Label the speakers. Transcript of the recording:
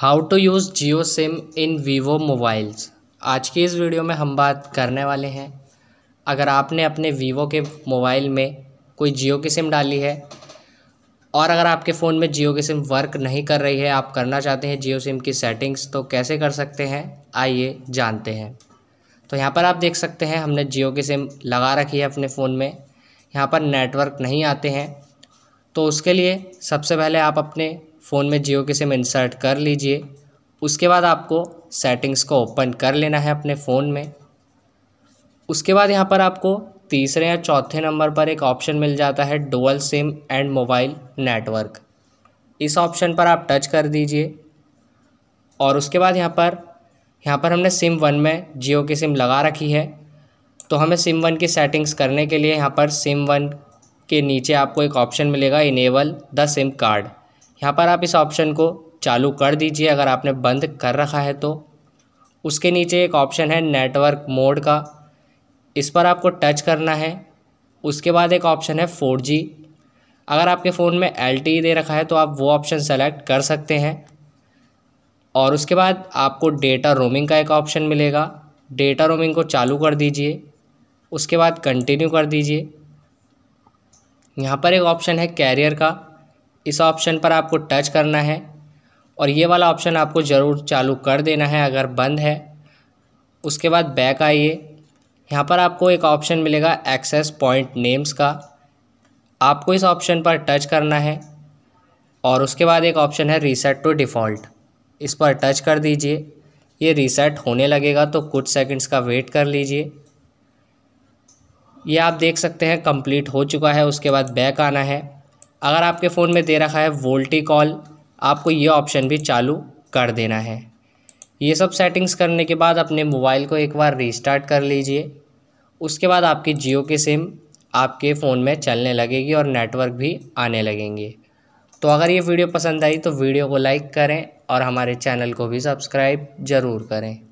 Speaker 1: how to use Jio SIM in Vivo mobiles आज की इस वीडियो में हम बात करने वाले हैं अगर आपने अपने वीवो के मोबाइल में कोई जियो की सिम डाली है और अगर आपके फ़ोन में जियो की सिम वर्क नहीं कर रही है आप करना चाहते हैं जियो सिम की सेटिंग्स तो कैसे कर सकते हैं आइए जानते हैं तो यहाँ पर आप देख सकते हैं हमने जियो की सिम लगा रखी है अपने फ़ोन में यहाँ पर नेटवर्क नहीं आते हैं तो उसके लिए सबसे पहले आप अपने फ़ोन में जियो के सिम इंसर्ट कर लीजिए उसके बाद आपको सेटिंग्स को ओपन कर लेना है अपने फ़ोन में उसके बाद यहाँ पर आपको तीसरे या चौथे नंबर पर एक ऑप्शन मिल जाता है dual SIM and mobile network इस ऑप्शन पर आप टच कर दीजिए और उसके बाद यहाँ पर यहाँ पर हमने सिम वन में जियो की सिम लगा रखी है तो हमें सिम वन की सेटिंग्स करने के लिए यहाँ पर सिम वन के नीचे आपको एक ऑप्शन मिलेगा इनेबल द सिम कार्ड यहाँ पर आप इस ऑप्शन को चालू कर दीजिए अगर आपने बंद कर रखा है तो उसके नीचे एक ऑप्शन है नेटवर्क मोड का इस पर आपको टच करना है उसके बाद एक ऑप्शन है फोर जी अगर आपके फ़ोन में एल e दे रखा है तो आप वो ऑप्शन सेलेक्ट कर सकते हैं और उसके बाद आपको डेटा रोमिंग का एक ऑप्शन मिलेगा डेटा रोमिंग को चालू कर दीजिए उसके बाद कंटिन्यू कर दीजिए यहाँ पर एक ऑप्शन है कैरियर का इस ऑप्शन पर आपको टच करना है और ये वाला ऑप्शन आपको ज़रूर चालू कर देना है अगर बंद है उसके बाद बैक आइए यहाँ पर आपको एक ऑप्शन मिलेगा एक्सेस पॉइंट नेम्स का आपको इस ऑप्शन पर टच करना है और उसके बाद एक ऑप्शन है रीसेट टू डिफ़ॉल्ट इस पर टच कर दीजिए ये रीसेट होने लगेगा तो कुछ सेकंड्स का वेट कर लीजिए ये आप देख सकते हैं कंप्लीट हो चुका है उसके बाद बैक आना है अगर आपके फ़ोन में दे रखा है वोल्टी कॉल आपको ये ऑप्शन भी चालू कर देना है ये सब सेटिंग्स करने के बाद अपने मोबाइल को एक बार रीस्टार्ट कर लीजिए उसके बाद आपकी जियो की सिम आपके फ़ोन में चलने लगेगी और नेटवर्क भी आने लगेंगे तो अगर ये वीडियो पसंद आई तो वीडियो को लाइक करें और हमारे चैनल को भी सब्सक्राइब ज़रूर करें